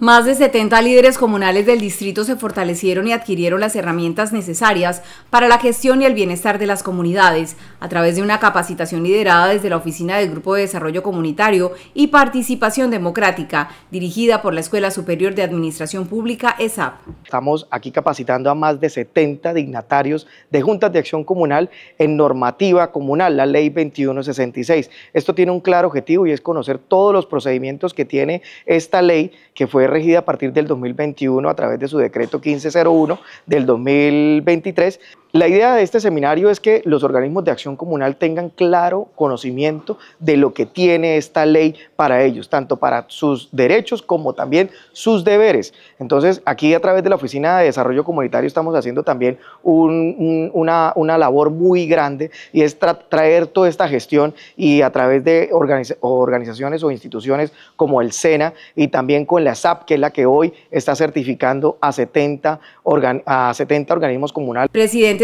Más de 70 líderes comunales del distrito se fortalecieron y adquirieron las herramientas necesarias para la gestión y el bienestar de las comunidades a través de una capacitación liderada desde la Oficina del Grupo de Desarrollo Comunitario y Participación Democrática, dirigida por la Escuela Superior de Administración Pública, ESAP. Estamos aquí capacitando a más de 70 dignatarios de juntas de acción comunal en normativa comunal, la Ley 2166. Esto tiene un claro objetivo y es conocer todos los procedimientos que tiene esta ley que fue regida a partir del 2021 a través de su decreto 1501 del 2023 la idea de este seminario es que los organismos de acción comunal tengan claro conocimiento de lo que tiene esta ley para ellos, tanto para sus derechos como también sus deberes. Entonces, aquí a través de la Oficina de Desarrollo Comunitario estamos haciendo también una, labor muy grande y es traer toda esta gestión y a través de organizaciones o instituciones como el SENA y también con la SAP, que es la que hoy está certificando a 70, a 70 organismos comunales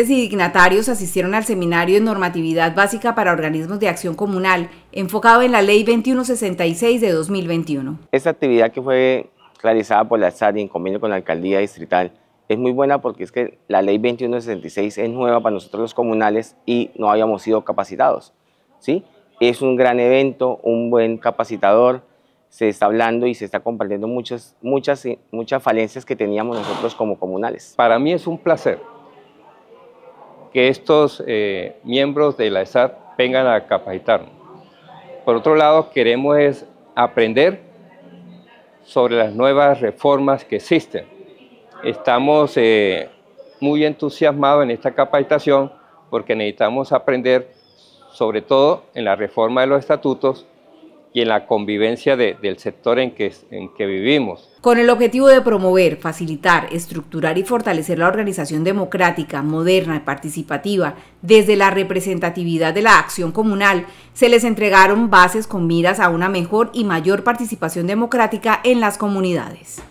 y dignatarios asistieron al seminario de normatividad básica para organismos de acción comunal, enfocado en la Ley 2166 de 2021. Esta actividad que fue realizada por la SAD y en convenio con la Alcaldía Distrital es muy buena porque es que la Ley 2166 es nueva para nosotros los comunales y no habíamos sido capacitados. ¿sí? Es un gran evento, un buen capacitador, se está hablando y se está compartiendo muchas, muchas, muchas falencias que teníamos nosotros como comunales. Para mí es un placer que estos eh, miembros de la ESAT vengan a capacitarnos. Por otro lado, queremos aprender sobre las nuevas reformas que existen. Estamos eh, muy entusiasmados en esta capacitación porque necesitamos aprender sobre todo en la reforma de los estatutos y en la convivencia del sector en que, en que vivimos. Con el objetivo de promover, facilitar, estructurar y fortalecer la organización democrática, moderna y participativa desde la representatividad de la acción comunal, se les entregaron bases con miras a una mejor y mayor participación democrática en las comunidades.